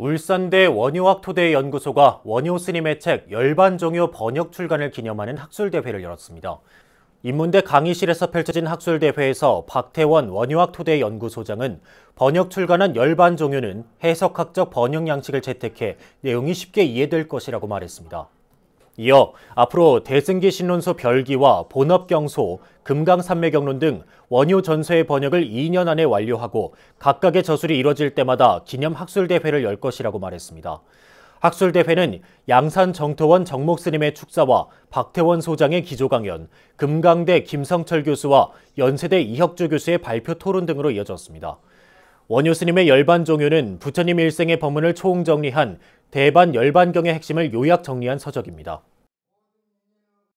울산대 원효학토대 연구소가 원효스님의 책 열반종요 번역 출간을 기념하는 학술대회를 열었습니다. 인문대 강의실에서 펼쳐진 학술대회에서 박태원 원효학토대 연구소장은 번역 출간한 열반종요는 해석학적 번역 양식을 채택해 내용이 쉽게 이해될 것이라고 말했습니다. 이어 앞으로 대승기 신론서 별기와 본업경소, 금강산매경론 등 원효 전서의 번역을 2년 안에 완료하고 각각의 저술이 이뤄질 때마다 기념 학술대회를 열 것이라고 말했습니다. 학술대회는 양산 정토원 정목스님의 축사와 박태원 소장의 기조 강연, 금강대 김성철 교수와 연세대 이혁주 교수의 발표 토론 등으로 이어졌습니다. 원효스님의 열반 종효는 부처님 일생의 법문을 총정리한 대반 열반경의 핵심을 요약 정리한 서적입니다.